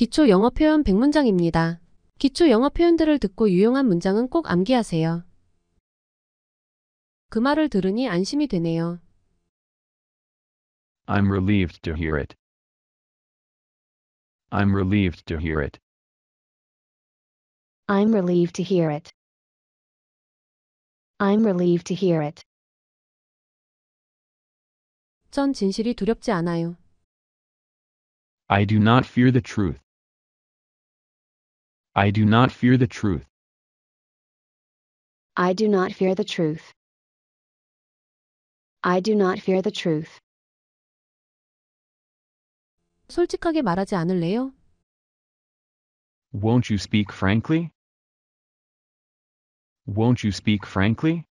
기초 영어 표현 100문장입니다. 기초 영어 표현들을 듣고 유용한 문장은 꼭 암기하세요. 그 말을 들으니 안심이 되네요. I'm relieved to hear it. I'm relieved to hear it. I'm relieved to hear it. I'm relieved to hear it. 전 진실이 두렵지 않아요. I do not fear the truth. I do not fear the truth. I do not fear the truth. I do not fear the truth. 솔직하게 말하지 않을래요? Won't you speak frankly? Won't you speak frankly?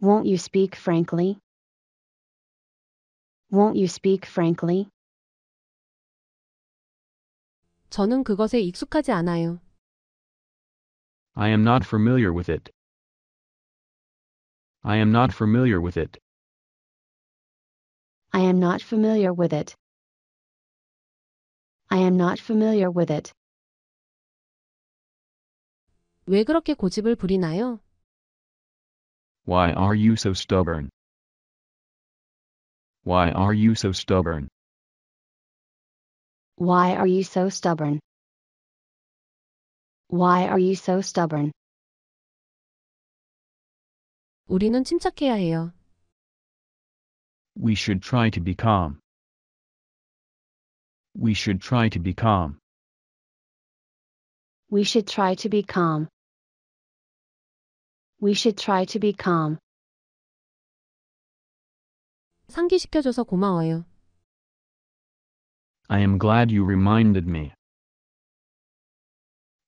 Won't you speak frankly? Won't you speak frankly? 저는 그것에 익숙하지 않아요. I am not familiar with it. I am not familiar with it. I am not familiar with it. I am not familiar with it. 왜 그렇게 고집을 부리나요? Why are you so stubborn? Why are you so stubborn? Why are you so stubborn? Why are you so stubborn? 우리는 침착해야 해요. We should try to be calm. We should try to be calm. We should try to be calm. We should try to be calm. 상기시켜줘서 고마워요. I am glad you reminded me.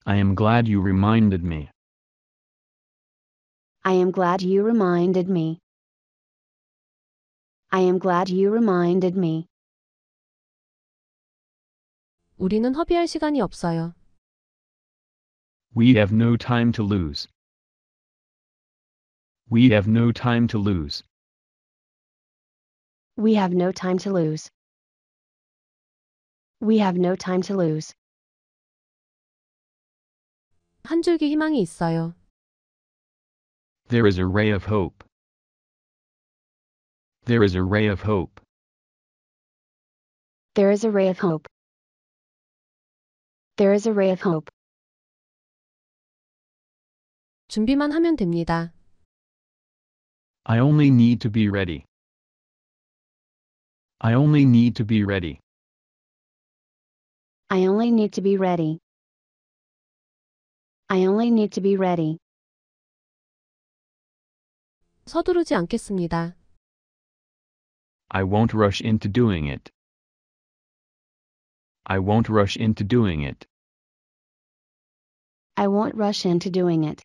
I am glad you reminded me. I am glad you reminded me. I am glad you reminded me. 우리는 허비할 시간이 없어요. We have no time to lose. We have no time to lose. We have no time to lose. We have no time to lose. 한 줄기 희망이 있어요. There is a ray of hope. There is a ray of hope. There is a ray of hope. There is a ray of hope. 준비만 하면 됩니다. I only need to be ready. I only need to be ready. I only need to be ready. I only need to be ready. 서두르지 않겠습니다. I won't rush into doing it. I won't rush into doing it. I won't rush into doing it.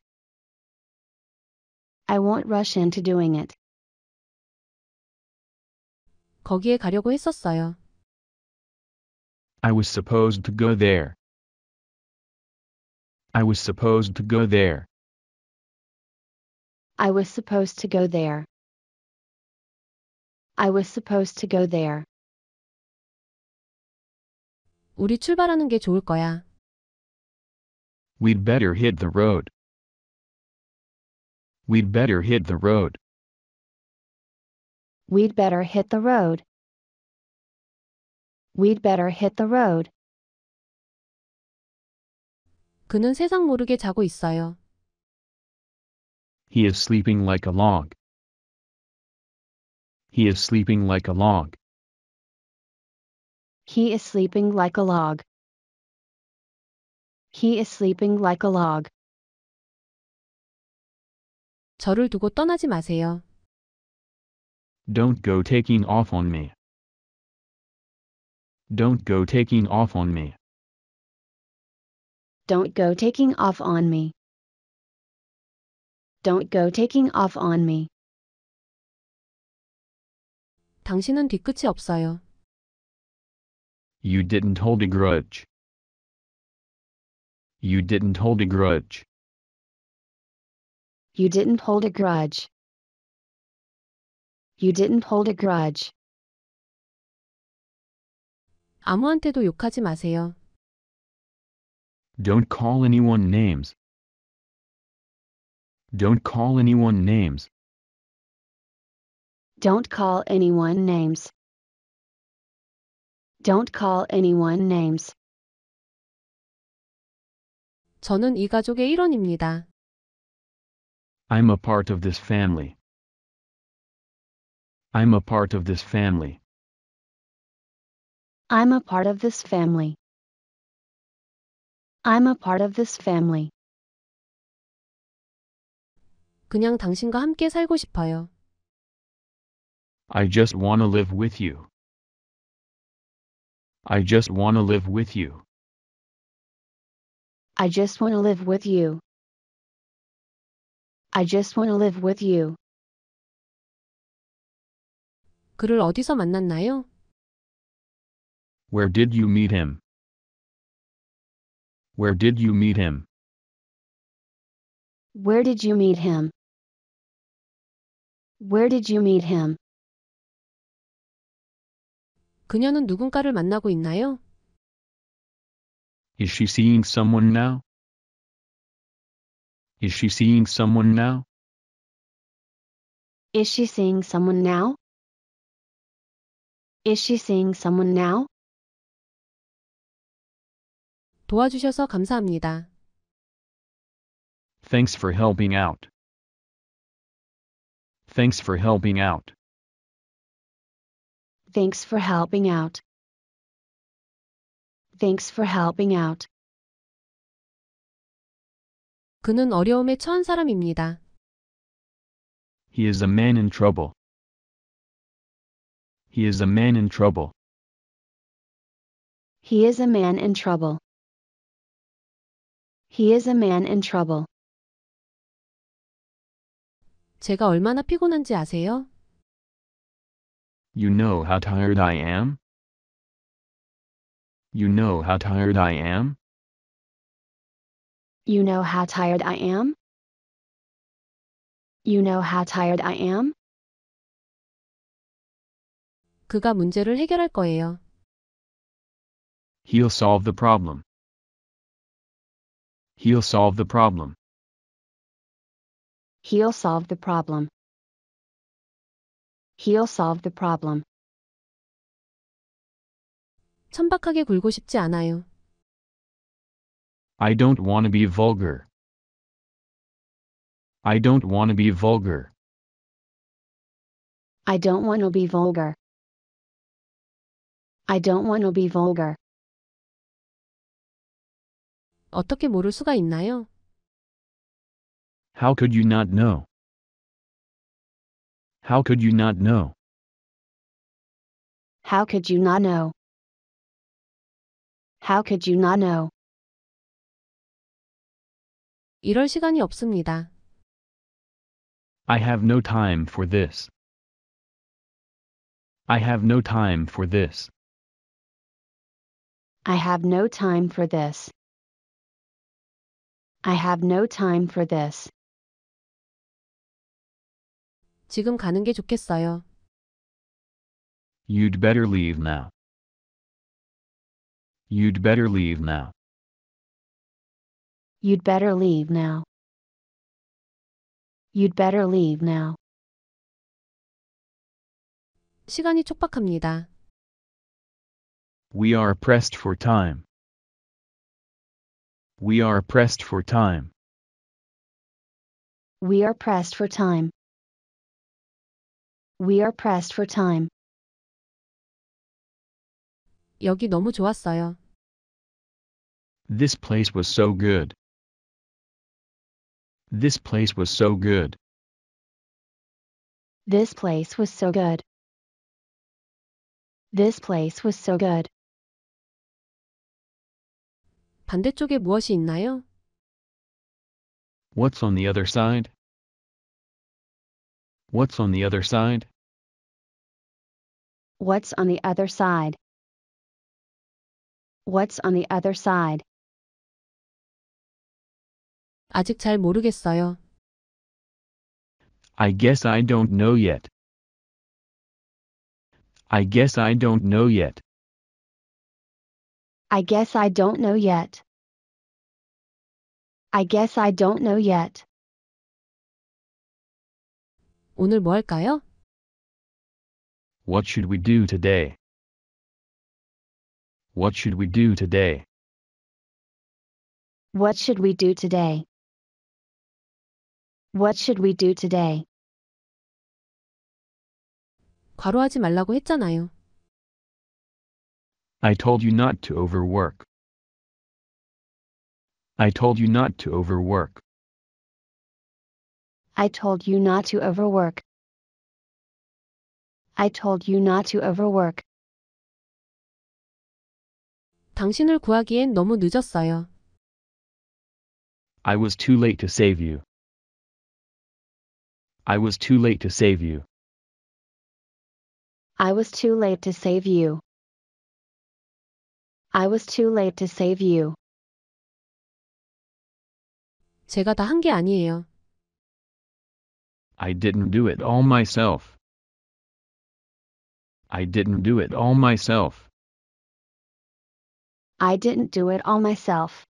I won't rush into doing it. 거기에 가려고 했었어요. I was supposed to go there. I was supposed to go there. I was supposed to go there. I was supposed to go there. 우리 출발하는 게 좋을 거야. We'd better hit the road. We'd better hit the road. We'd better hit the road we'd better hit the road. 그는 세상 모르게 자고 있어요. He is sleeping like a log. He is sleeping like a log. He is sleeping like a log. He is sleeping like a log. 저를 두고 떠나지 마세요. Don't go taking off on me. Don't go taking off on me. Don't go taking off on me. Don't go taking off on me. 당신은 뒤끝이 없어요. You didn't hold a grudge. You didn't hold a grudge. You didn't hold a grudge. You didn't hold a grudge. 아무한테도 욕하지 마세요. Don't call anyone names. Don't call anyone names. Don't call anyone names. Don't call anyone names. 저는 이 가족의 일원입니다. I'm a part of this family. I'm a part of this family. I'm a part of this family. I'm a part of this family. 그냥 당신과 함께 살고 싶어요. I just wanna live with you. I just wanna live with you. I just wanna live with you. I just wanna live with you. 그를 어디서 만났나요? Where did you meet him? Where did you meet him? Where did you meet him? Where did you meet him? 그녀는 누군가를 만나고 있나요? Is she seeing someone now? Is she seeing someone now? Is she seeing someone now? Is she seeing someone now? 도와주셔서 감사합니다. Thanks for helping out. Thanks for helping out. Thanks for helping out. Thanks for helping out. 그는 어려움에 처한 사람입니다. He is a man in trouble. He is a man in trouble. He is a man in trouble. He is a man in trouble. 제가 얼마나 피곤한지 아세요? You know how tired I am? You know how tired I am? You know how tired I am? You know how tired I am? 그가 문제를 해결할 거예요. He'll solve the problem. He'll solve the problem. He'll solve the problem. He'll solve the problem. 천박하게 굴고 싶지 않아요. I don't want to be vulgar. I don't want to be vulgar. I don't want to be vulgar. I don't want to be vulgar. 어떻게 모를 수가 있나요? How could you not know? How could you not know? How could you not know? How could you not know? 이럴 시간이 없습니다. I have no time for this. I have no time for this. I have no time for this. I have no time for this. 지금 가는 게 좋겠어요. You'd better leave now. You'd better leave now. You'd better leave now. You'd better leave now. 시간이 촉박합니다. We are pressed for time. We are pressed for time. We are pressed for time. We are pressed for time. 여기 너무 좋았어요. This place was so good. This place was so good. This place was so good. This place was so good. 반대쪽에 무엇이 있나요? What's on the other side? What's on the other side? What's on the other side? What's on the other side? 아직 잘 모르겠어요. I guess I don't know yet. I guess I don't know yet. I guess I don't know yet. I guess I don't know yet. 오늘 뭐 할까요? What should we do today? What should we do today? What should we do today? What should we do today? 과로하지 말라고 했잖아요. I told you not to overwork. I told you not to overwork. I told you not to overwork. I told you not to overwork. 당신을 구하기엔 너무 늦었어요. I was too late to save you. I was too late to save you. I was too late to save you. I was too late to save you. 제가 다 아니에요. I didn't do it all myself. I didn't do it all myself. I didn't do it all myself.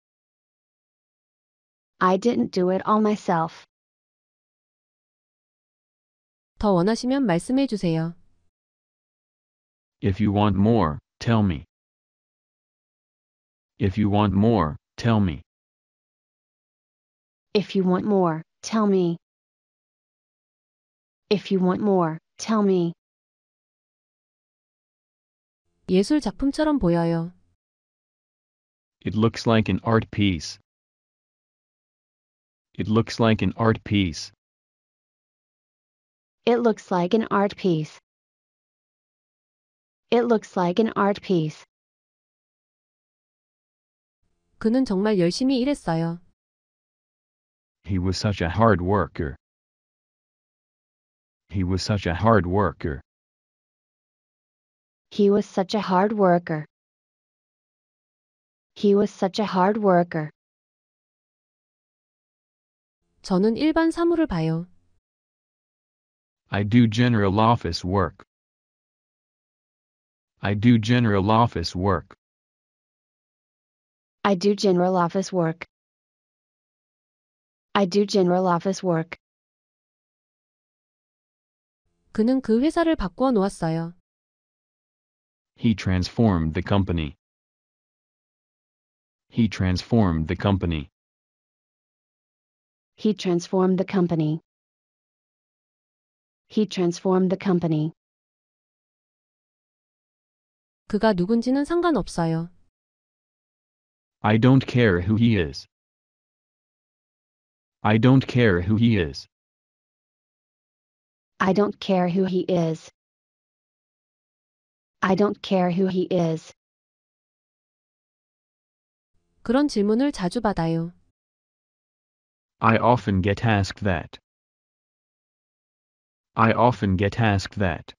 I didn't do it all myself. 더 원하시면 말씀해 주세요. If you want more, tell me. If you want more, tell me. If you want more, tell me. If you want more, tell me. 예술 작품처럼 보여요. It looks like an art piece. It looks like an art piece. It looks like an art piece. It looks like an art piece. 그는 정말 열심히 일했어요. He was such a hard worker. He was such a hard worker. He was such a hard worker. He was such a hard worker. 저는 일반 사무를 봐요. I do general office work. I do general office work. I do general office work. I do general office work. 그는 그 회사를 바꿔 놓았어요. He transformed the company. He transformed the company. He transformed the company. He transformed the company. 그가 누군지는 상관없어요. I don't care who he is. I don't care who he is. I don't care who he is. I don't care who he is. 그런 질문을 자주 받아요. I often get asked that. I often get asked that.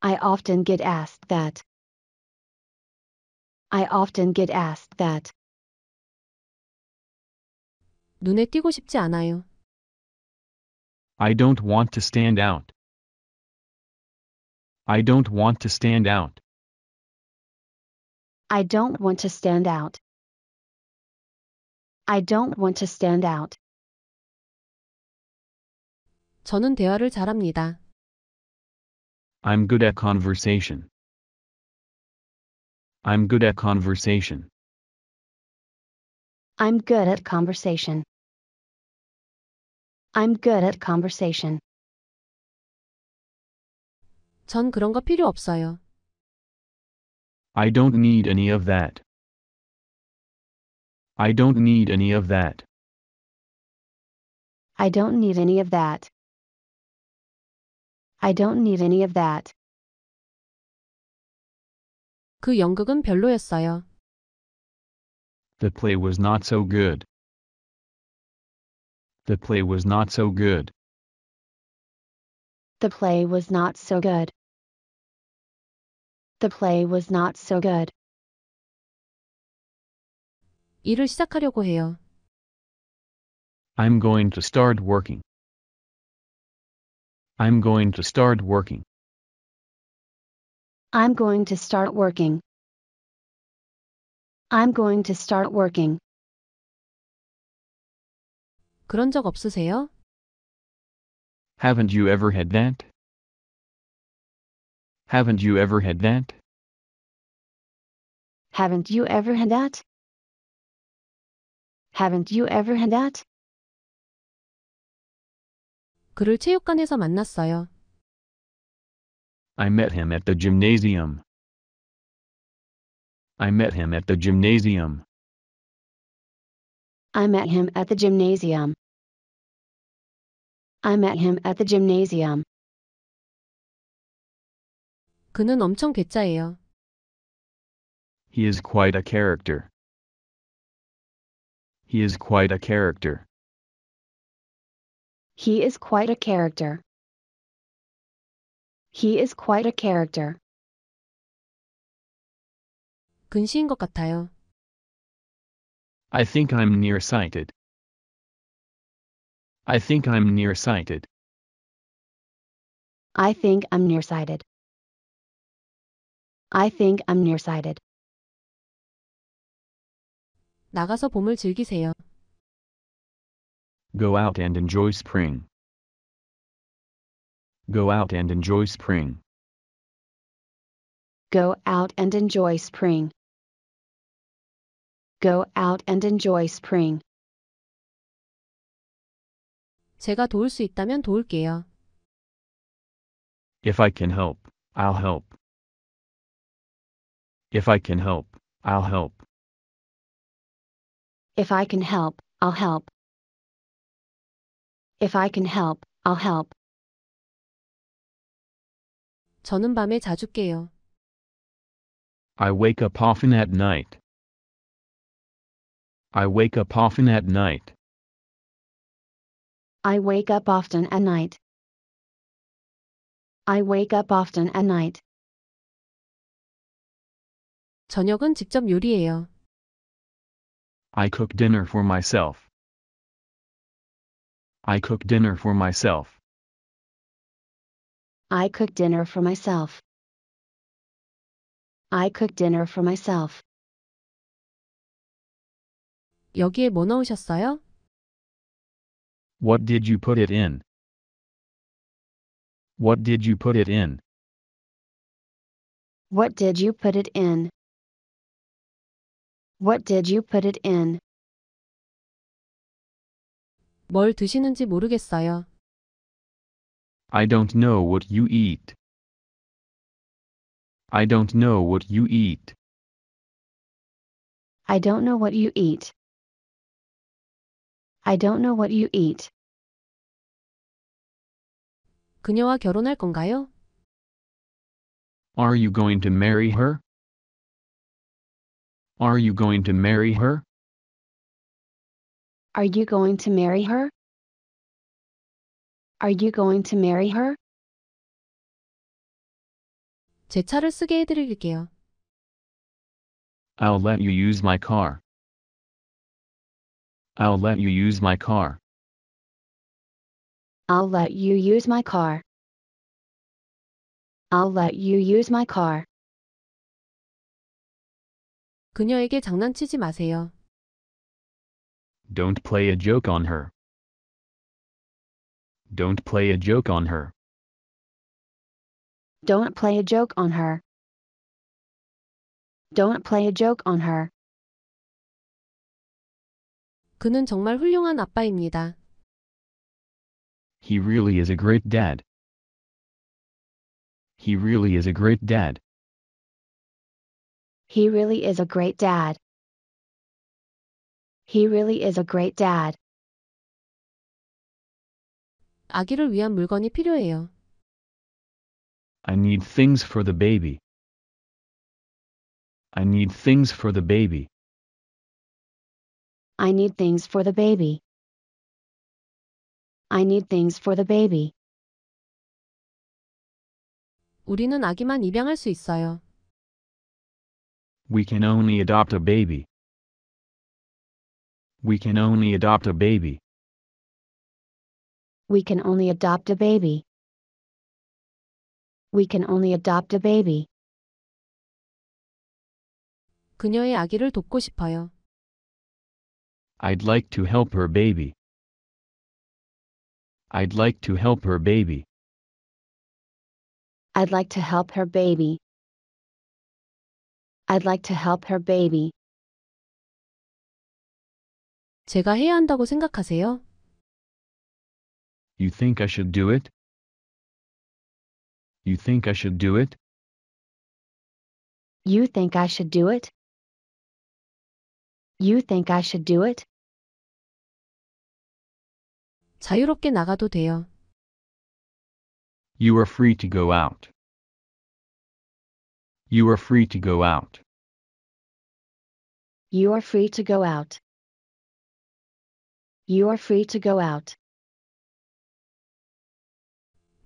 I often get asked that. I often get asked that. 눈에 띄고 싶지 않아요. I don't want to stand out. I don't want to stand out. I don't want to stand out. I don't want to stand out. 저는 대화를 잘합니다. I'm good at conversation. I'm good at conversation. I'm good at conversation. I'm good at conversation. 전 그런 거 필요 없어요. I don't need any of that. I don't need any of that. I don't need any of that. I don't need any of that. 그 연극은 별로였어요. The play was not so good. The play was not so good. The play was not so good. The play was not so good. 일을 시작하려고 해요. I'm going to start working. I'm going to start working. I'm going to start working. I'm going to start working. 그런 적 없으세요? Haven't you ever had that? Haven't you ever had that? Haven't you ever had that? Haven't you ever had that? 그를 체육관에서 만났어요. I met him at the gymnasium. I met him at the gymnasium. I met him at the gymnasium. I met him at the gymnasium. 그는 엄청 괴짜예요. He is quite a character. He is quite a character. He is quite a character. He is quite a character. 근시인 것 같아요. I think I'm nearsighted. I think I'm nearsighted. I think I'm nearsighted. I think I'm nearsighted. 나가서 봄을 즐기세요. Go out and enjoy spring. Go out and enjoy spring. Go out and enjoy spring. Go out and enjoy spring. 제가 도울 수 있다면 도울게요. If I can help, I'll help. If I can help, I'll help. If I can help, I'll help. If I can help, I'll help. 저는 밤에 자주 깨요. I wake up often at night. I wake up often at night. I wake up often at night. I wake up often at night. 저녁은 직접 요리해요. I cook dinner for myself. I cook dinner for myself. I cook dinner for myself. I cook dinner for myself. 여기에 뭐 넣으셨어요? What did you put it in? What did you put it in? What did you put it in? What did you put it in? 뭘 드시는지 모르겠어요. I don't know what you eat. I don't know what you eat. I don't know what you eat. I don't know what you eat. 그녀와 결혼할 건가요? Are you going to marry her? Are you going to marry her? Are you going to marry her? Are you going to marry her? 제 차를 쓰게 해드릴게요. I'll let you use my car. I'll let you use my car. I'll let you use my car. I'll let you use my car. 그녀에게 장난치지 마세요. Don't play a joke on her. Don't play a joke on her. Don't play a joke on her. Don't play a joke on her. 그는 정말 훌륭한 아빠입니다. He really is a great dad. He really is a great dad. He really is a great dad. He really is a great dad. 아기를 위한 물건이 필요해요. I need things for the baby. I need things for the baby. I need things for the baby. I need things for the baby. 우리는 아기만 입양할 수 있어요. We can only adopt a baby. We can only adopt a baby. We can only adopt a baby. We can only adopt a baby. 그녀의 아기를 돕고 싶어요. I'd like to help her baby. I'd like to help her baby. I'd like to help her baby. I'd like to help her baby. 제가 해야 한다고 생각하세요? You think I should do it? You think I should do it? You think I should do it? You think I should do it? 자유롭게 나가도 돼요. You are free to go out. You are free to go out. You are free to go out. You are free to go out.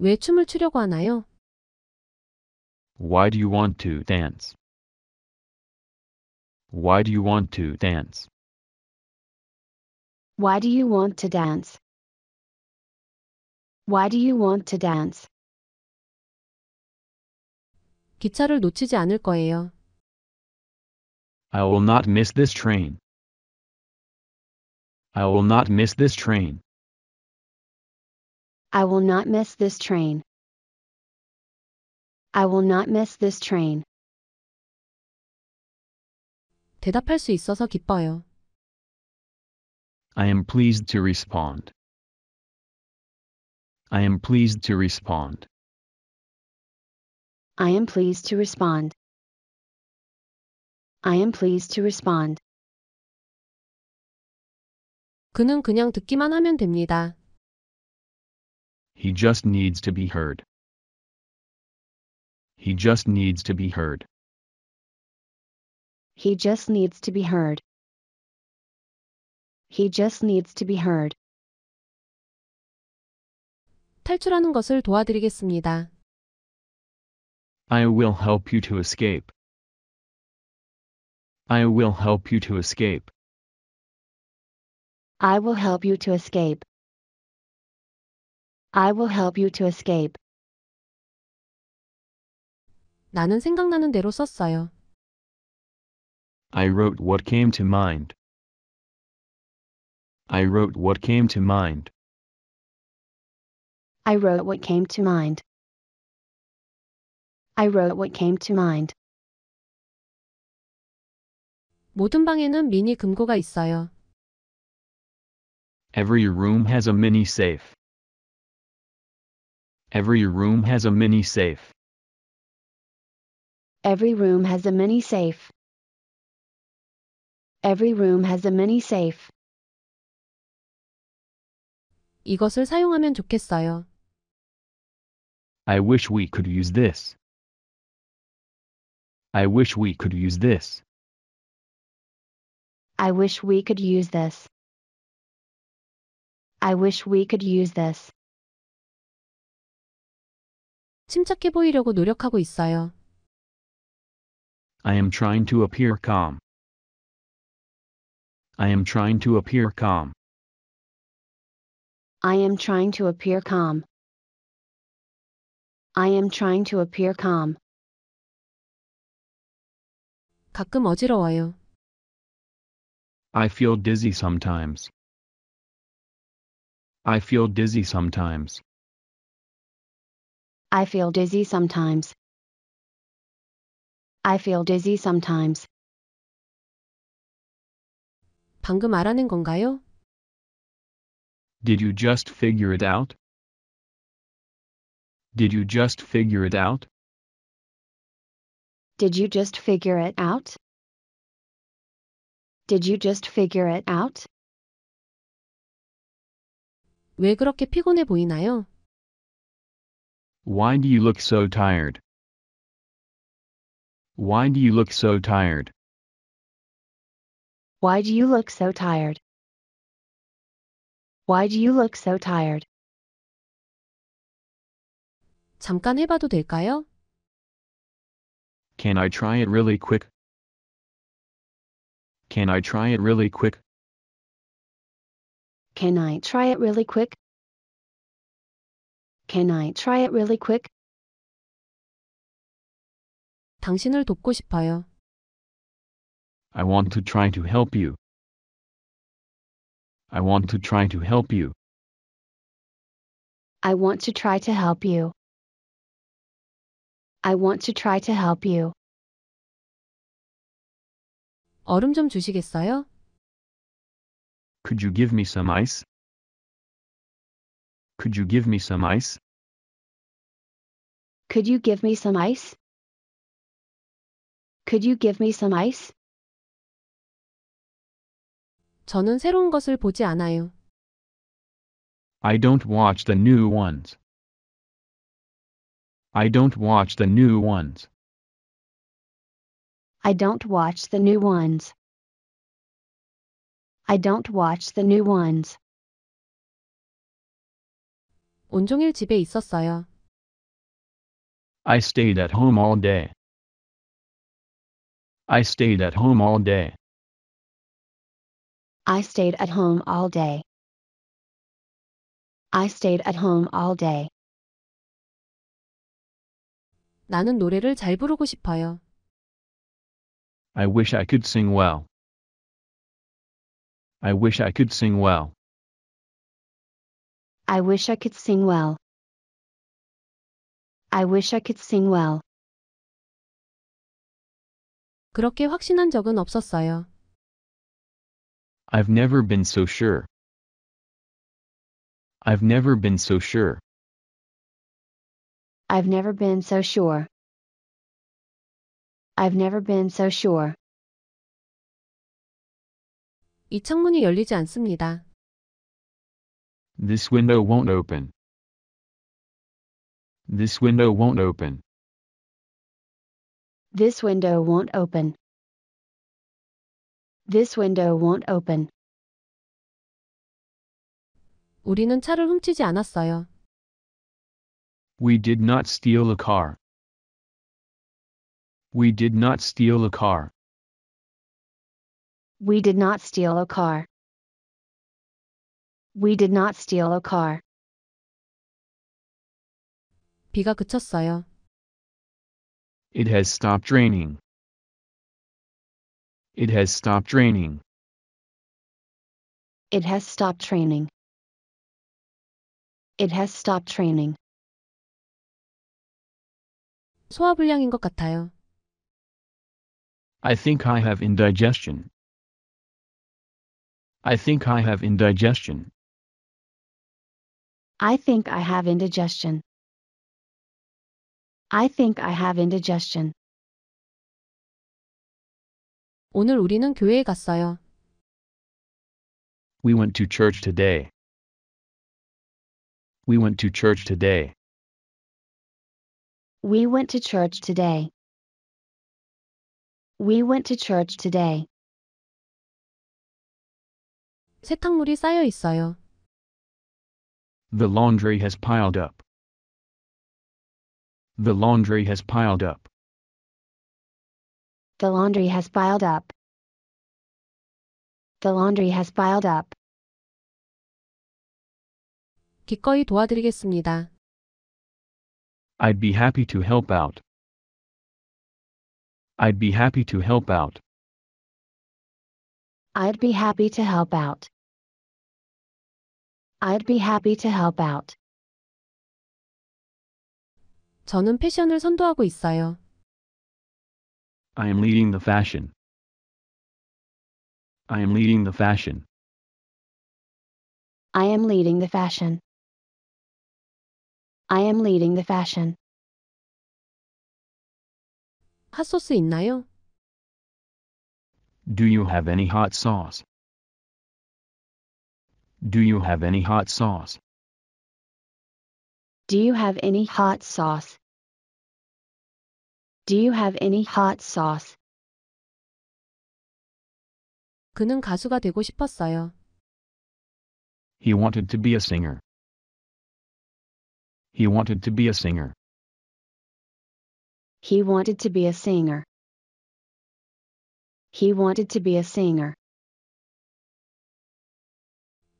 왜 춤을 추려고 하나요? Why do you want to dance? Why do you want to dance? Why do you want to dance? Why do you want to dance? 기차를 놓치지 않을 거예요. I will not miss this train. I will not miss this train. I will not miss this train. I will not miss this train. 대답할 수 있어서 기뻐요. I am pleased to respond. I am pleased to respond. I am pleased to respond. I am pleased to respond. 그는 그냥 듣기만 하면 됩니다. He just needs to be heard. He just needs to be heard. He just needs to be heard. He just needs to be heard. 탈출하는 것을 도와드리겠습니다. I will help you to escape. I will help you to escape. I will help you to escape. I will help you to escape. 나는 생각나는 대로 썼어요. I wrote what came to mind. I wrote what came to mind. I wrote what came to mind. I wrote what came to mind. 모든 방에는 미니 금고가 있어요. Every room has a mini safe. Every room has a mini safe. Every room has a mini safe. Every room has a mini safe. 이것을 사용하면 좋겠어요. I wish we could use this. I wish we could use this. I wish we could use this. I wish we could use this. 침착해 보이려고 노력하고 있어요. I am trying to appear calm. I am trying to appear calm. I am trying to appear calm. I am trying to appear calm. 가끔 어지러워요. I feel dizzy sometimes. I feel dizzy sometimes. I feel dizzy sometimes. I feel dizzy sometimes. 방금 건가요? Did you just figure it out? Did you just figure it out? Did you just figure it out? Did you just figure it out? 왜 그렇게 피곤해 보이나요? Why do you look so tired? Why do you look so tired? Why do you look so tired? Why do you look so tired? 잠깐 해봐도 될까요? Can I try it really quick? Can I try it really quick? Can I try it really quick? Can I try it really quick? 당신을 돕고 싶어요. I want to try to help you. I want to try to help you. I want to try to help you. I want to try to help you. 얼음 좀 주시겠어요? Could you give me some ice? Could you give me some ice? Could you give me some ice? Could you give me some ice? 저는 새로운 것을 보지 않아요. I don't watch the new ones. I don't watch the new ones. I don't watch the new ones. I don't watch the new ones. 온종일 집에 있었어요. I stayed at home all day. I stayed at home all day. I stayed at home all day. I stayed at home all day. 나는 노래를 잘 부르고 싶어요. I wish I could sing well. I wish I could sing well. I wish I could sing well. I wish I could sing well. 그렇게 확신한 적은 없었어요. I've never been so sure. I've never been so sure. I've never been so sure. I've never been so sure. 이 창문이 열리지 않습니다. This window won't open. This window won't open. This window won't open. This window won't open. 우리는 차를 훔치지 않았어요. We did not steal a car. We did not steal a car. We did not steal a car. We did not steal a car. 비가 그쳤어요. It has stopped raining. It has stopped raining. It has stopped raining. It has stopped raining. 소화불량인 것 같아요. I think I have indigestion. I think I have indigestion. I think I have indigestion. I think I have indigestion. 오늘 우리는 교회에 갔어요. We went to church today. We went to church today. We went to church today. We went to church today. 세탁물이 쌓여 있어요. The laundry has piled up. The laundry has piled up. The laundry has piled up. The laundry has piled up. 기꺼이 도와드리겠습니다. I'd be happy to help out. I'd be happy to help out. I'd be happy to help out. I'd be happy to help out. 저는 패션을 선도하고 있어요. I am leading the fashion. I am leading the fashion. I am leading the fashion. I am leading the fashion. 핫소스 있나요? Do you have any hot sauce? Do you have any hot sauce? Do you have any hot sauce? Do you have any hot sauce? 그는 가수가 되고 싶었어요. He wanted to be a singer. He wanted to be a singer. He wanted to be a singer. He wanted to be a singer.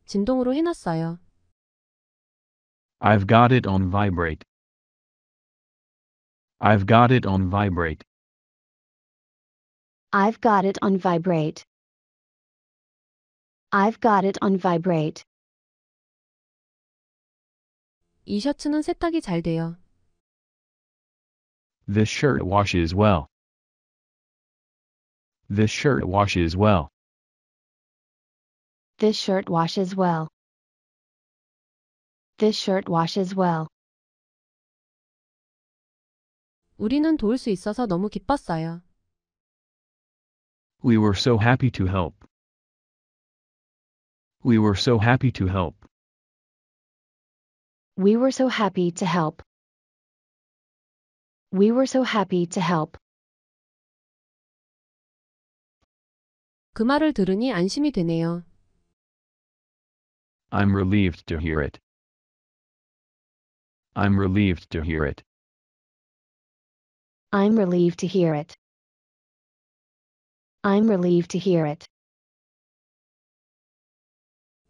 진동으로 해놨어요. I've got it on vibrate. I've got it on vibrate. I've got it on vibrate. I've got it on vibrate. 이 셔츠는 세탁이 잘 돼요. This shirt washes well. This shirt washes well. This shirt washes well. This shirt washes well. 우리는 도울 수 있어서 너무 기뻤어요. We were so happy to help. We were so happy to help. We were so happy to help. We were so happy to help. 그 말을 들으니 안심이 되네요. I'm relieved to hear it. I'm relieved to hear it. I'm relieved to hear it. I'm relieved to hear it.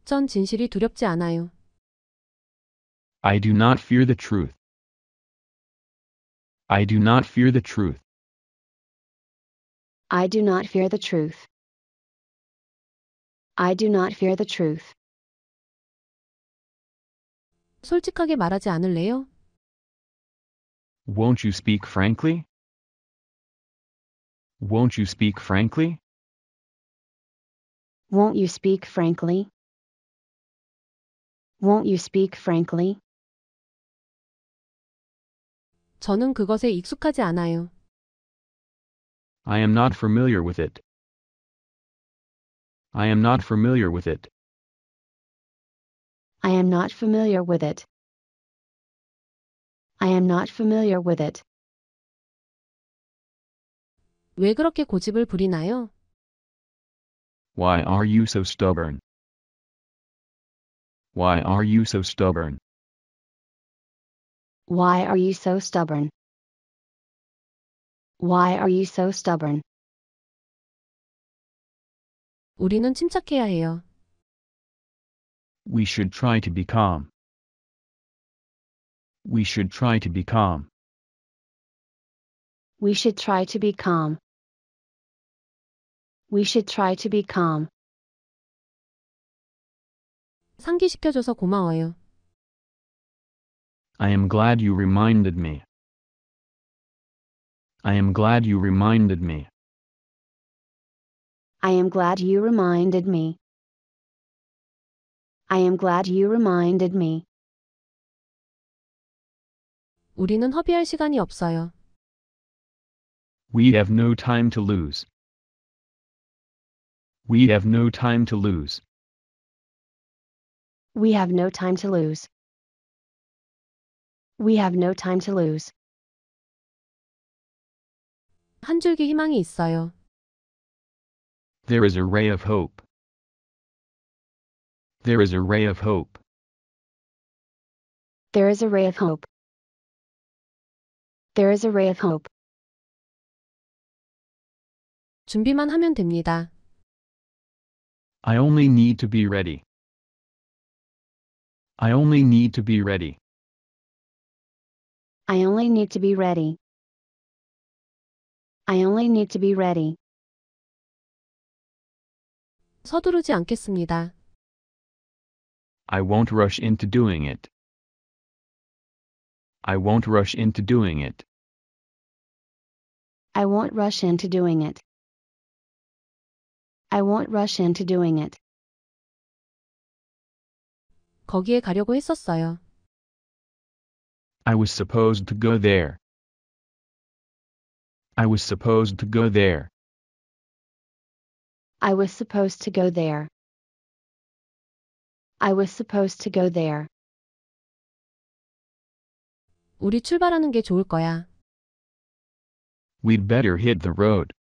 전 진실이 두렵지 않아요. I do not fear the truth. I do not fear the truth. I do not fear the truth. I do not fear the truth. 솔직하게 말하지 않을래요? Won't you speak frankly? Won't you speak frankly? Won't you speak frankly? Won't you speak frankly? 저는 그것에 익숙하지 않아요. I am not familiar with it. I am not familiar with it. I am not familiar with it. I am not familiar with it. 왜 그렇게 고집을 부리나요? Why are you so stubborn? Why are you so stubborn? Why are you so stubborn? Why are you so stubborn? 우리는 침착해야 해요. We should try to be calm. We should try to be calm. We should try to be calm. We should try to be calm. 상기시켜줘서 고마워요. I am glad you reminded me. I am glad you reminded me. I am glad you reminded me. I am glad you reminded me. 우리는 허비할 시간이 없어요. We have no time to lose. We have no time to lose. We have no time to lose. We have no time to lose. 한 줄기 희망이 있어요. There is a ray of hope. There is a ray of hope. There is a ray of hope. There is a ray of hope. 준비만 하면 됩니다. I only need to be ready. I only need to be ready. I only need to be ready. I only need to be ready. 서두르지 않겠습니다. I won't rush into doing it. I won't rush into doing it. I won't rush into doing it. I won't rush into doing it. 거기에 가려고 했었어요. I was supposed to go there. I was supposed to go there. I was supposed to go there. I was supposed to go there. 우리 출발하는 게 좋을 거야. We'd better hit the road.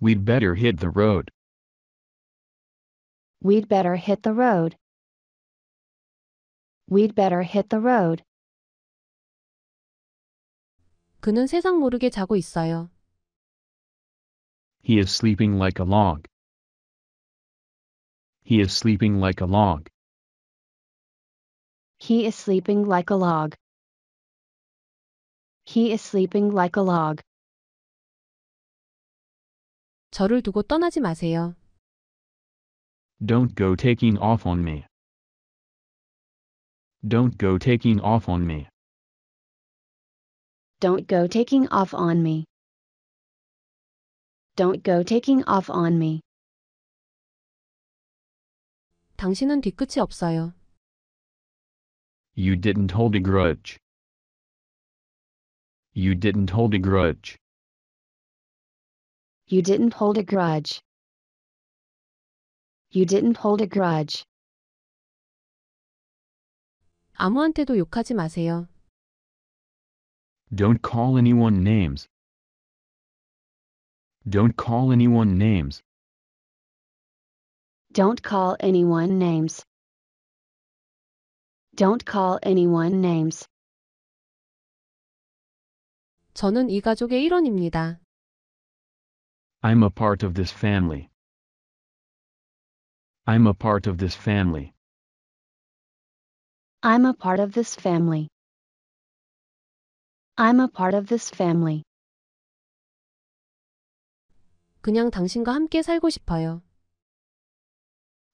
We'd better hit the road. We'd better hit the road. We'd better hit the road. 그는 세상 모르게 자고 있어요. He is sleeping like a log. He is sleeping like a log. He is sleeping like a log. He is sleeping like a log. 저를 두고 떠나지 마세요. Don't go taking off on me. Don't go taking off on me. Don't go taking off on me. Don't go taking off on me. 당신은 뒤끝이 없어요. You didn't hold a grudge. You didn't hold a grudge. You didn't hold a grudge. You didn't hold a grudge. 아무한테도 욕하지 마세요. Don't call anyone names. Don't call anyone names. Don't call anyone names. Don't call anyone names. 저는 이 가족의 일원입니다. I'm a part of this family. I'm a part of this family. I'm a part of this family. I'm a part of this family. 그냥 당신과 함께 살고 싶어요.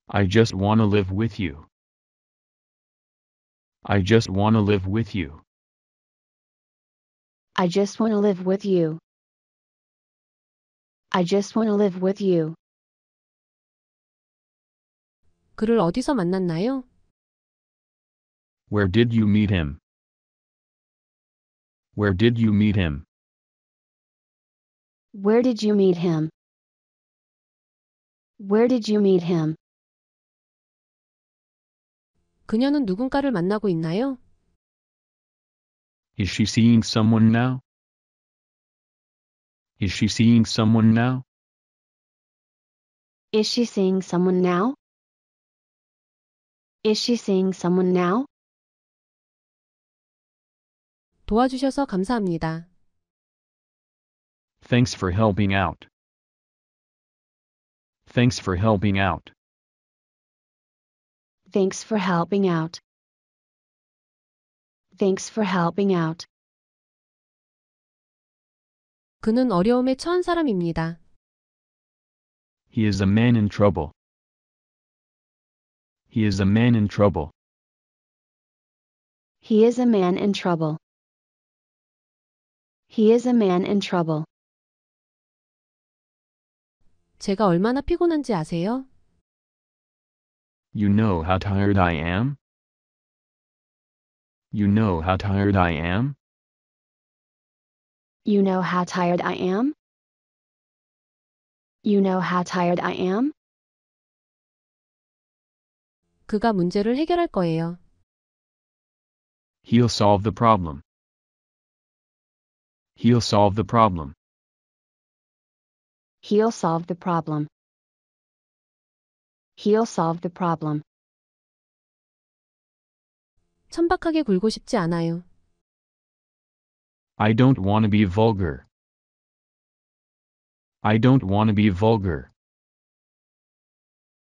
I just wanna live with you. I just wanna live with you. I just wanna live with you. I just wanna live with you. 그를 어디서 만났나요? Where did you meet him? Where did you meet him? Where did you meet him? Where did you meet him? 그녀는 누군가를 만나고 있나요? Is she seeing someone now? Is she seeing someone now? Is she seeing someone now? Is she seeing someone now? 도와주셔서 감사합니다. Thanks for helping out. Thanks for helping out. Thanks for helping out. Thanks for helping out. 그는 어려움에 처한 사람입니다. He is a man in trouble. He is a man in trouble. He is a man in trouble. He is a man in trouble. 제가 얼마나 피곤한지 아세요? You know how tired I am? You know how tired I am? You know how tired I am? You know how tired I am? 그가 문제를 해결할 거예요. He'll solve the problem. He'll solve the problem. He'll solve the problem. He'll solve the problem. 천박하게 굴고 싶지 않아요. I don't want to be vulgar. I don't want to be vulgar.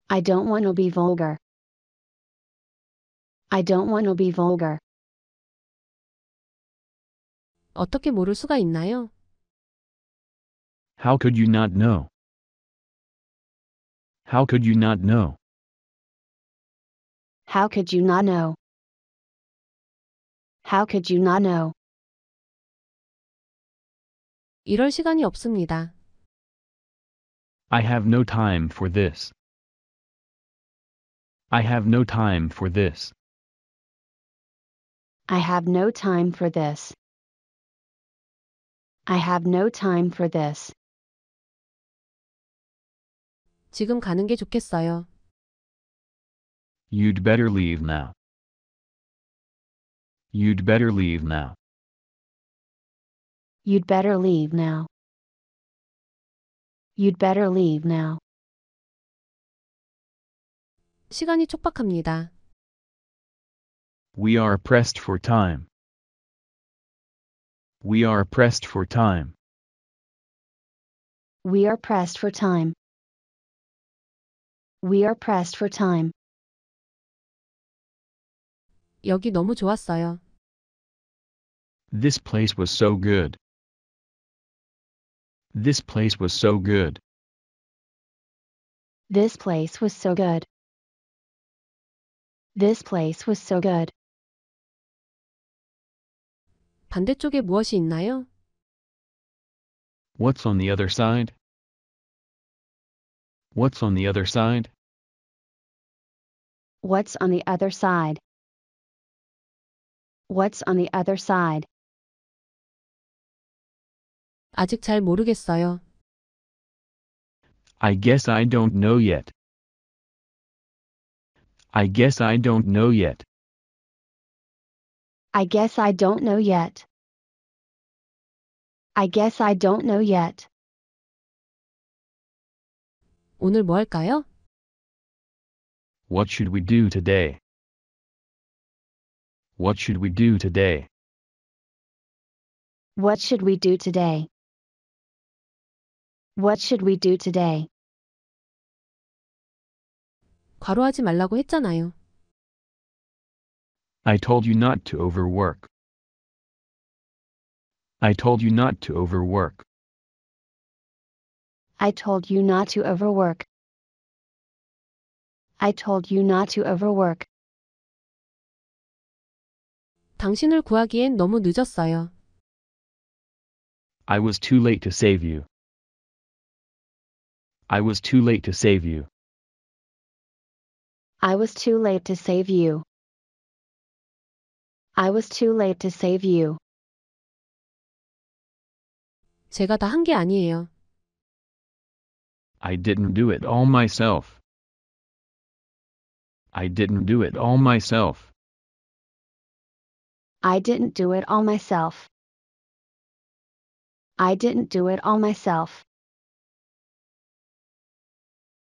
I don't want to be vulgar. I don't want to be vulgar. 어떻게 모를 수가 있나요? How could you not know? How could you not know? How could you not know? How could you not know? 이럴 시간이 없습니다. I have no time for this. I have no time for this. I have no time for this. I have no time for this. 지금 가는 게 좋겠어요. You'd better leave now. You'd better leave now. You'd better leave now. You'd better leave now. 시간이 촉박합니다. We are pressed for time. We are pressed for time. We are pressed for time. We are pressed for time. 여기 너무 좋았어요. This place was so good. This place was so good. This place was so good. This place was so good. 반대쪽에 무엇이 있나요? What's on the other side? What's on the other side? What's on the other side? What's on the other side? 아직 잘 모르겠어요. I guess I don't know yet. I guess I don't know yet. I guess I don't know yet. I guess I don't know yet. 오늘 뭐 할까요? What should we do today? What should we do today? What should we do today? What should we do today? 과로하지 말라고 했잖아요. I told you not to overwork. I told you not to overwork. I told you not to overwork. I told you not to overwork. 당신을 구하기엔 너무 늦었어요. I was too late to save you. I was too late to save you. I was too late to save you. I was too late to save you. 제가 다 한 게 아니에요. I didn't do it all myself. I didn't do it all myself. I didn't do it all myself. I didn't do it all myself.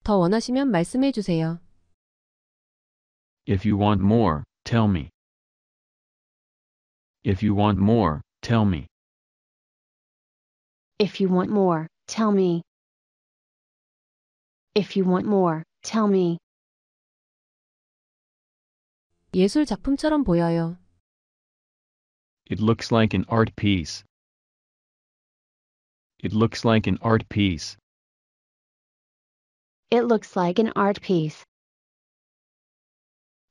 더 원하시면 말씀해 주세요. If you want more, tell me. If you want more, tell me. If you want more, tell me. If you want more, tell me. 예술 작품처럼 보여요. It looks like an art piece. It looks like an art piece. It looks like an art piece.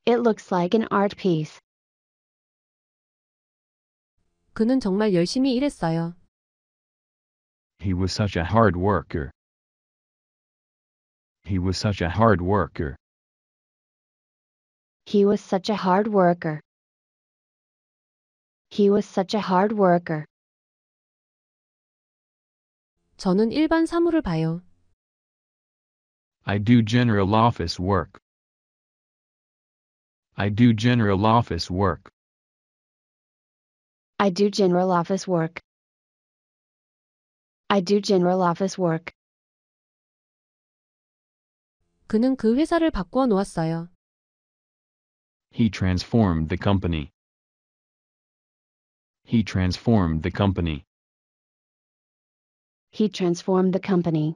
It looks like an art piece. 그는 정말 열심히 일했어요. He was such a hard worker. He was such a hard worker. He was such a hard worker. He was such a hard worker. 저는 일반 사무를 봐요. I do general office work. I do general office work. I do general office work. I do general office work. 그는 그 회사를 바꾸어 놓았어요. He transformed the company. He transformed the company. He transformed the company.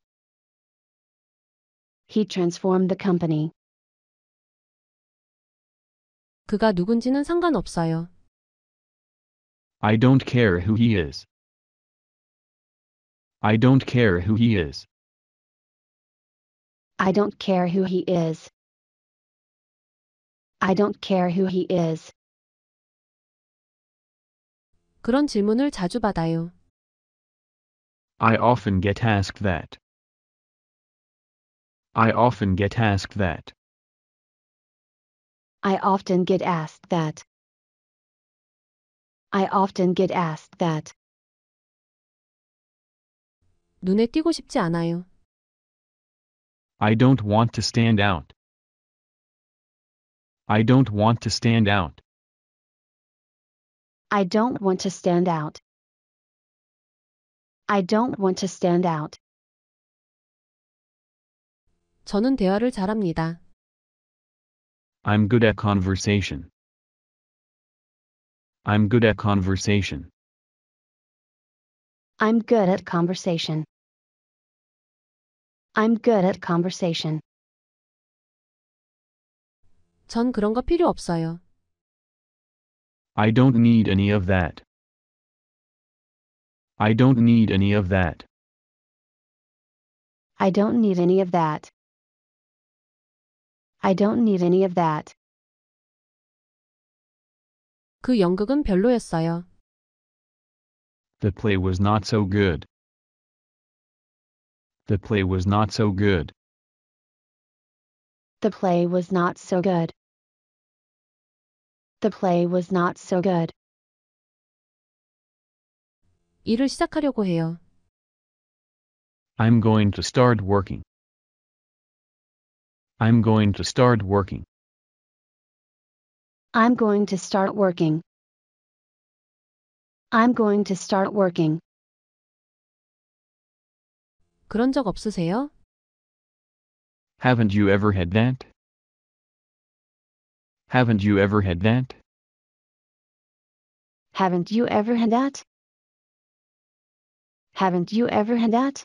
He transformed the company. 그가 누군지는 상관없어요. I don't care who he is. I don't care who he is. I don't care who he is. I don't care who he is. 그런 질문을 자주 받아요. I often get asked that. I often get asked that. I often get asked that. I often get asked that. 눈에 띄고 싶지 않아요. I don't want to stand out. I don't want to stand out. I don't want to stand out. I don't want to stand out. 저는 대화를 잘합니다. I'm good at conversation. I'm good at conversation. I'm good at conversation. I'm good at conversation. 전 그런 거 필요 없어요. I don't need any of that. I don't need any of that. I don't need any of that. I don't need any of that. 그 연극은 별로였어요. The play was not so good. The play was not so good. The play was not so good. The play was not so good. 일을 시작하려고 해요. I'm going to start working. I'm going to start working. I'm going to start working. I'm going to start working. 그런 적 없으세요? Haven't you ever had that? Haven't you ever had that? Haven't you ever had that? Haven't you ever had that?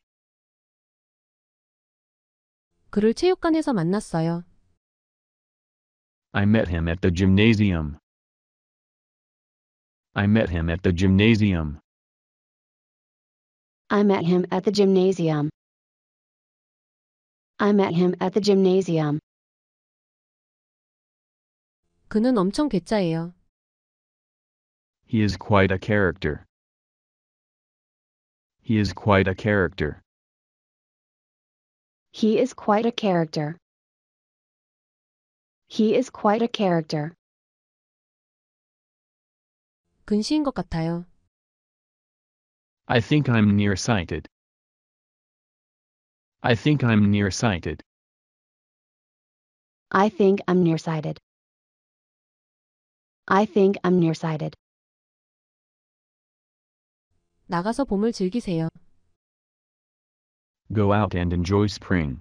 그를 체육관에서 만났어요. I met him at the gymnasium. I met him at the gymnasium. I met him at the gymnasium. I met him at the gymnasium. 그는 엄청 괴짜예요. He is quite a character. He is quite a character. He is quite a character. He is quite a character. 근시인 것 같아요. I think I'm nearsighted. I think I'm nearsighted. I think I'm nearsighted. I think I'm nearsighted. 나가서 봄을 즐기세요. Go out and enjoy spring.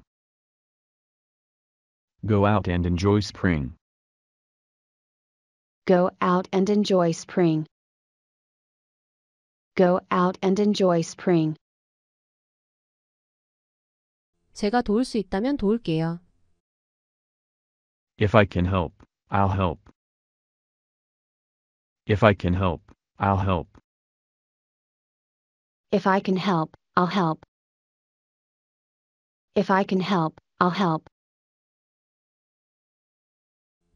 Go out and enjoy spring. Go out and enjoy spring go out and enjoy spring. 제가 도울 수 있다면 도울게요. If I can help, I'll help. If I can help, I'll help. If I can help, I'll help. If I can help, I'll help.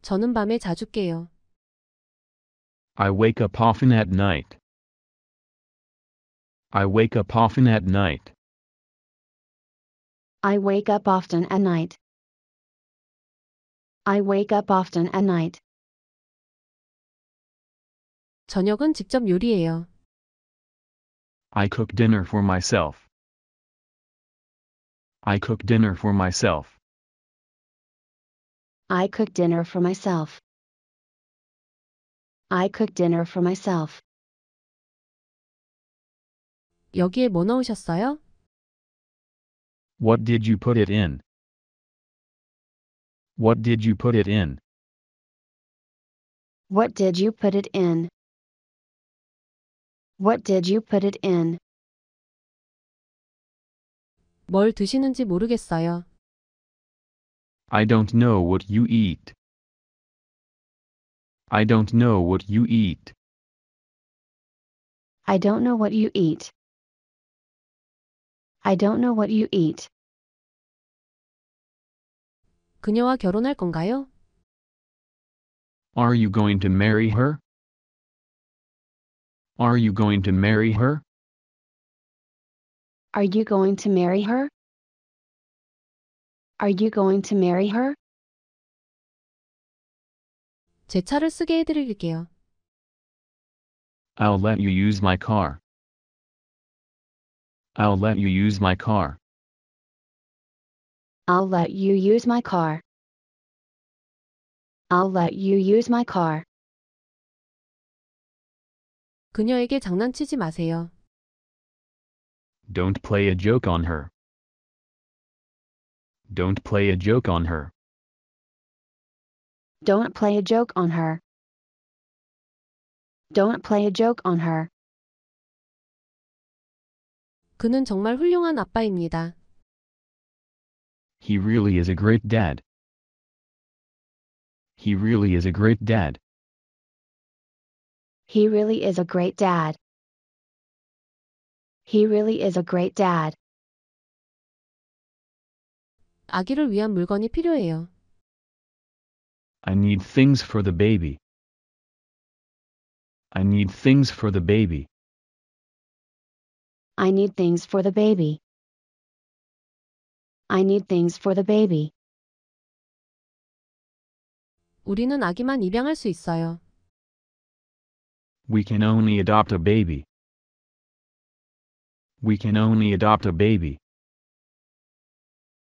저는 밤에 자주 깨요. I wake up often at night. I wake up often at night. I wake up often at night. I wake up often at night. 저녁은 직접 요리해요. I cook dinner for myself. I cook dinner for myself. I cook dinner for myself. I cook dinner for myself. 여기에 뭐 넣으셨어요? What did you put it in? What did you put it in? What did you put it in? What did you put it in? 뭘 드시는지 모르겠어요. I don't know what you eat. I don't know what you eat. I don't know what you eat. I don't know what you eat. 그녀와 결혼할 건가요? Are you going to marry her? Are you going to marry her? Are you going to marry her? Are you going to marry her? 제 차를 쓰게 해드릴게요. I'll let you use my car. I'll let you use my car. I'll let you use my car. I'll let you use my car. 그녀에게 장난치지 마세요. Don't play a joke on her. Don't play a joke on her. Don't play a joke on her. Don't play a joke on her. 그는 정말 훌륭한 아빠입니다. He really is a great dad. He really is a great dad. He really is a great dad. He really is a great dad. 아기를 위한 물건이 필요해요. I need things for the baby. I need things for the baby. I need things for the baby. I need things for the baby. 우리는 아기만 입양할 수 있어요. We can only adopt a baby. We can only adopt a baby.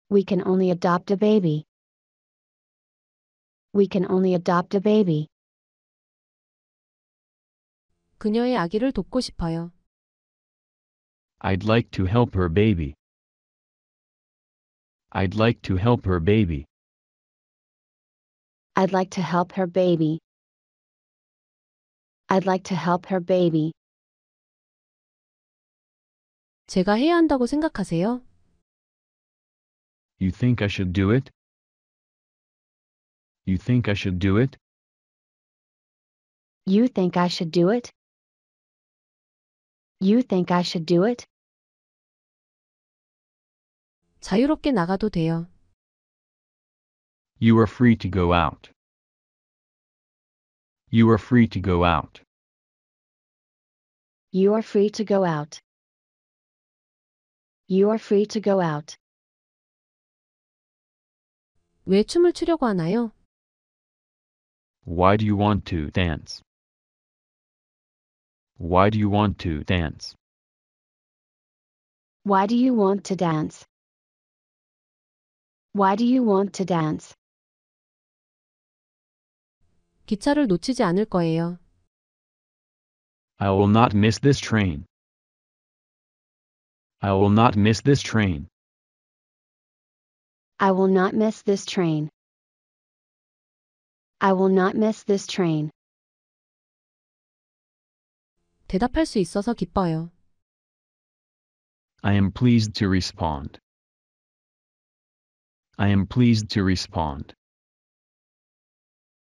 We can only adopt a baby. We can only adopt a baby. 그녀의 아기를 돕고 싶어요. I'd like to help her baby. I'd like to help her baby. I'd like to help her baby. I'd like to help her baby. 제가 해야 한다고 생각하세요? You think I should do it? You think I should do it? You think I should do it? You think I should do it? 자유롭게 나가도 돼요. You are free to go out. You are free to go out. You are free to go out. You are free to go out. 왜 춤을 추려고 하나요? Why do you want to dance? Why do you want to dance? Why do you want to dance? Why do you want to dance? 기차를 놓치지 않을 거예요. I will not miss this train. I will not miss this train. I will not miss this train. I will not miss this train. 대답할 수 있어서 기뻐요. I am pleased to respond. I am pleased to respond.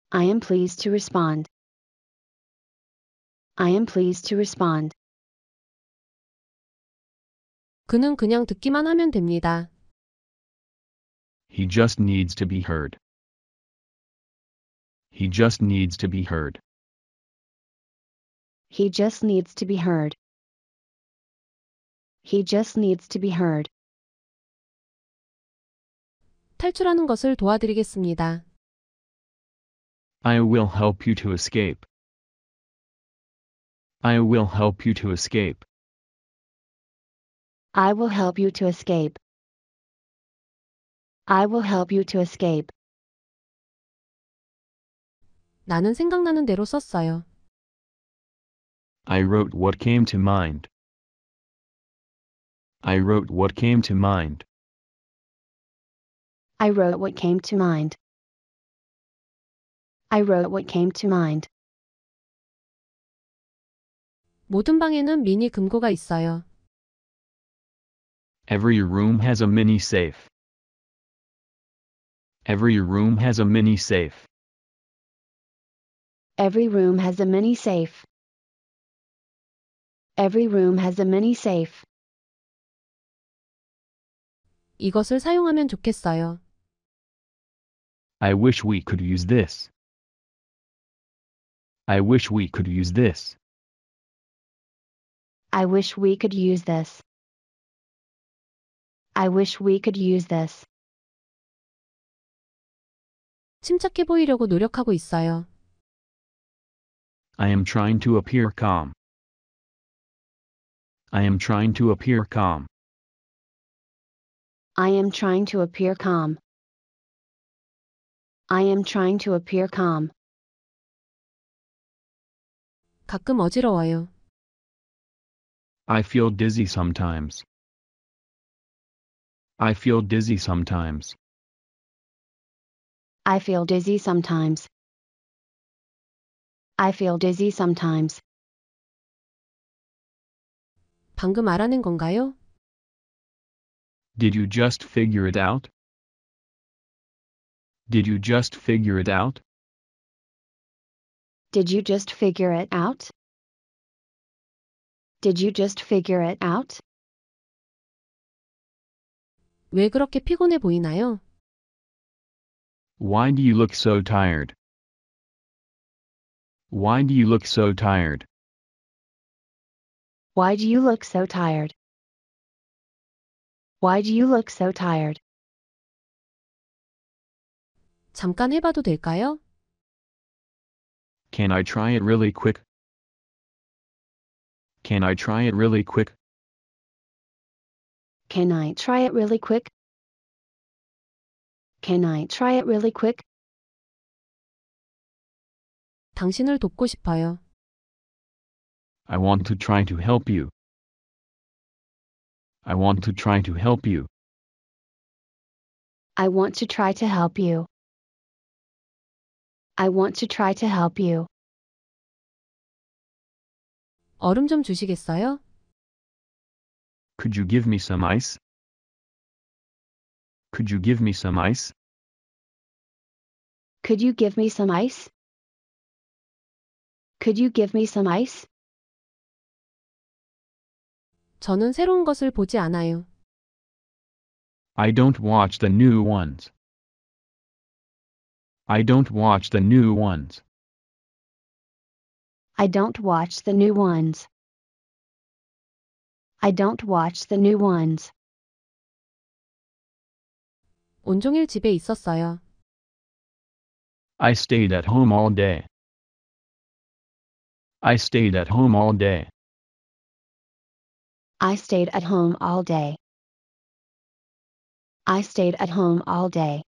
I am pleased to respond. I am pleased to respond. 그는 그냥 듣기만 하면 됩니다. He just needs to be heard. He just needs to be heard. He just needs to be heard. He just needs to be heard. 탈출하는 것을 도와드리겠습니다. I will help you to escape. I will help you to escape. I will help you to escape. I will help you to escape. 나는 생각나는 대로 썼어요. I wrote what came to mind. I wrote what came to mind. I wrote what came to mind. I wrote what came to mind. 모든 방에는 미니 금고가 있어요. Every room has a mini safe. Every room has a mini safe. Every room has a mini safe. Every room has a mini safe. 이것을 사용하면 좋겠어요. I wish we could use this. I wish we could use this. I wish we could use this. I wish we could use this. 침착해 보이려고 노력하고 있어요. I am trying to appear calm. I am trying to appear calm. I am trying to appear calm. I am trying to appear calm. 가끔 어지러워요. I feel dizzy sometimes. I feel dizzy sometimes. I feel dizzy sometimes. I feel dizzy sometimes. 방금 알아낸 건가요? Did you just figure it out? Did you just figure it out? Did you just figure it out? Did you just figure it out? 왜 그렇게 피곤해 보이나요? Why do you look so tired? Why do you look so tired? Why do you look so tired? Why do you look so tired? 잠깐 해봐도 될까요? Can I try it really quick? Can I try it really quick? Can I try it really quick? Can I try it really quick? 당신을 돕고 싶어요. I want to try to help you. I want to try to help you. I want to try to help you. I want to try to help you. 얼음 좀 주시겠어요? Could you give me some ice? Could you give me some ice? Could you give me some ice? Could you give me some ice? 저는 새로운 것을 보지 않아요. I don't watch the new ones. I don't watch the new ones. I don't watch the new ones. I don't watch the new ones. 온종일 집에 있었어요. I stayed at home all day. I stayed at home all day. I stayed at home all day. I stayed at home all day.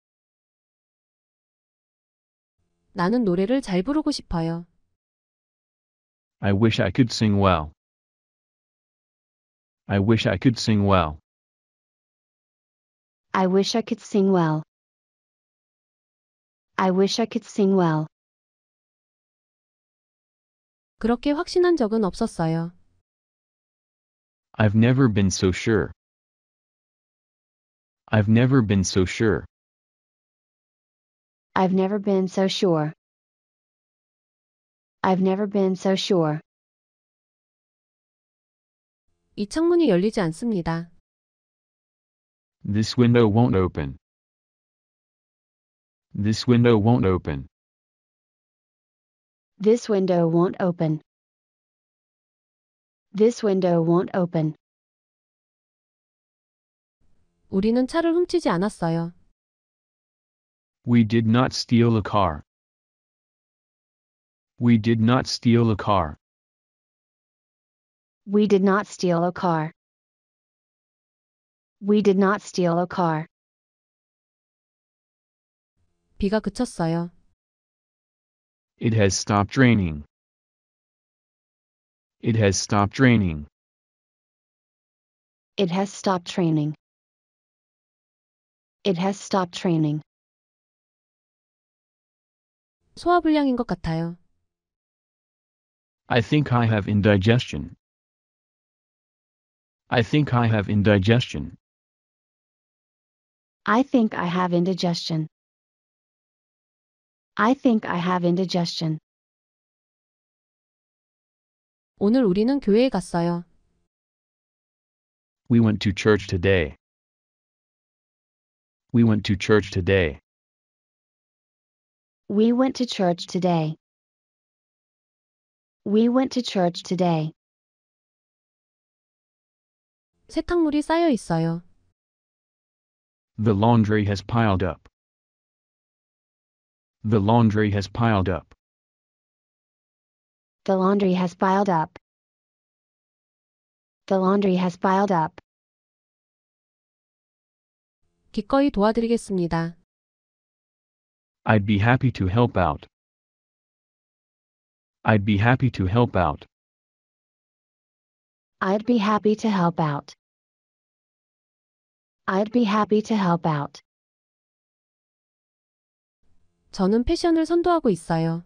나는 노래를 잘 부르고 싶어요. I wish I could sing well. I wish I could sing well. I wish I could sing well. I wish I could sing well. 그렇게 확신한 적은 없었어요. I've never been so sure. I've never been so sure. I've never been so sure. I've never been so sure. 이 창문이 열리지 않습니다. This window won't open. This window won't open. This window won't open. This window won't open. 우리는 차를 훔치지 않았어요. We did not steal a car. We did not steal a car. We did not steal a car. We did not steal a car. 비가 그쳤어요. It has stopped raining. It has stopped raining. It has stopped training. It has stopped training. 소화불량인 것 같아요. I think I have indigestion. I think I have indigestion. I think I have indigestion. I think I have indigestion. 오늘 우리는 교회에 갔어요. We went to church today. We went to church today. We went to church today. We went to church today. 세탁물이 쌓여 있어요. The laundry has piled up. The laundry has piled up. The laundry has piled up. The laundry has piled up. 기꺼이 도와드리겠습니다. I'd be happy to help out. I'd be happy to help out. I'd be happy to help out. I'd be happy to help out. 저는 패션을 선도하고 있어요.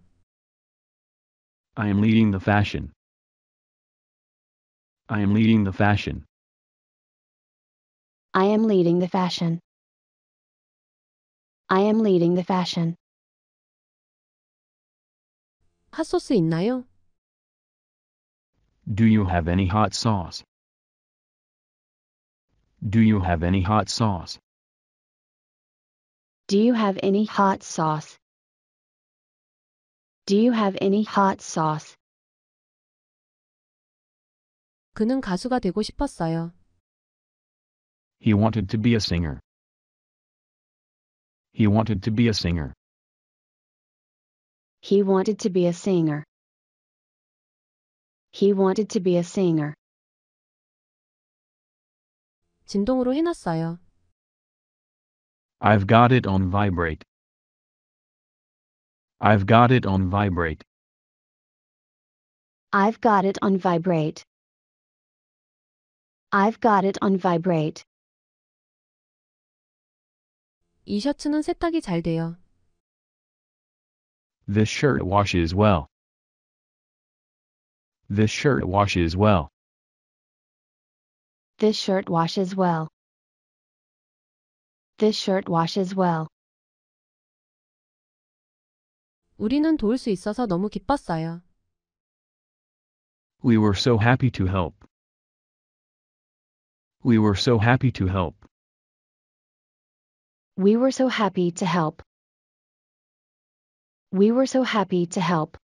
I am leading the fashion. I am leading the fashion. I am leading the fashion. I am leading the fashion. 있나요? Do you have any hot sauce? Do you have any hot sauce? Do you have any hot sauce? Do you have any hot sauce? 그는 가수가 되고 싶었어요. He wanted to be a singer. He wanted to be a singer. He wanted to be a singer. He wanted to be a singer. 진동으로 해놨어요. I've got it on vibrate. I've got it on vibrate. I've got it on vibrate. I've got it on vibrate. 이 셔츠는 세탁이 잘 돼요. This shirt washes well. This shirt washes well. This shirt washes well. This shirt washes well. 우리는 도울 수 있어서 너무 기뻤어요. We were so happy to help. We were so happy to help. We were so happy to help. We were so happy to help.